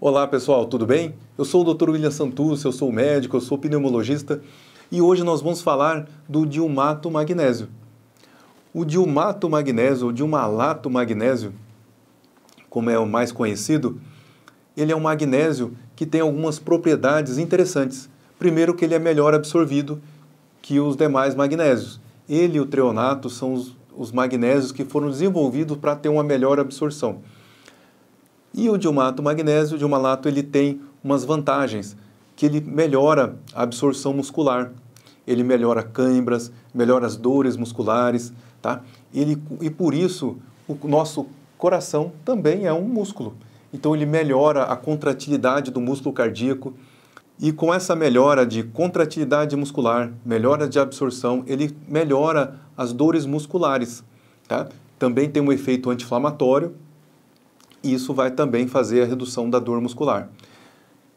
Olá pessoal, tudo bem? Eu sou o Dr. William Santus, eu sou médico, eu sou pneumologista e hoje nós vamos falar do dilmato magnésio. O dilmato magnésio, ou dilmalato magnésio, como é o mais conhecido, ele é um magnésio que tem algumas propriedades interessantes. Primeiro que ele é melhor absorvido que os demais magnésios. Ele e o treonato são os, os magnésios que foram desenvolvidos para ter uma melhor absorção. E o diumato magnésio, o diumalato, ele tem umas vantagens, que ele melhora a absorção muscular, ele melhora câimbras, melhora as dores musculares, tá? Ele, e por isso o nosso coração também é um músculo. Então ele melhora a contratilidade do músculo cardíaco, e com essa melhora de contratilidade muscular, melhora de absorção, ele melhora as dores musculares. Tá? Também tem um efeito anti-inflamatório, isso vai também fazer a redução da dor muscular.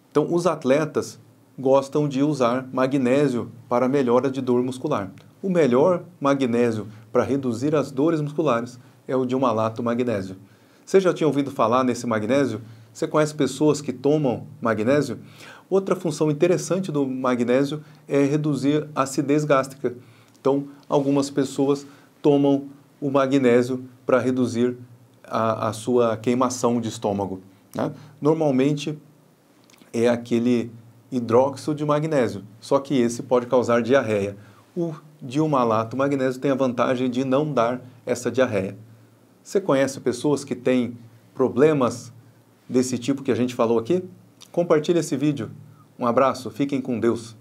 Então, os atletas gostam de usar magnésio para melhora de dor muscular. O melhor magnésio para reduzir as dores musculares é o de um alato magnésio. Você já tinha ouvido falar nesse magnésio? Você conhece pessoas que tomam magnésio? Outra função interessante do magnésio é reduzir a acidez gástrica. Então, algumas pessoas tomam o magnésio para reduzir a, a sua queimação de estômago. Né? Normalmente é aquele hidróxido de magnésio, só que esse pode causar diarreia. O diumalato magnésio tem a vantagem de não dar essa diarreia. Você conhece pessoas que têm problemas desse tipo que a gente falou aqui? Compartilhe esse vídeo. Um abraço, fiquem com Deus.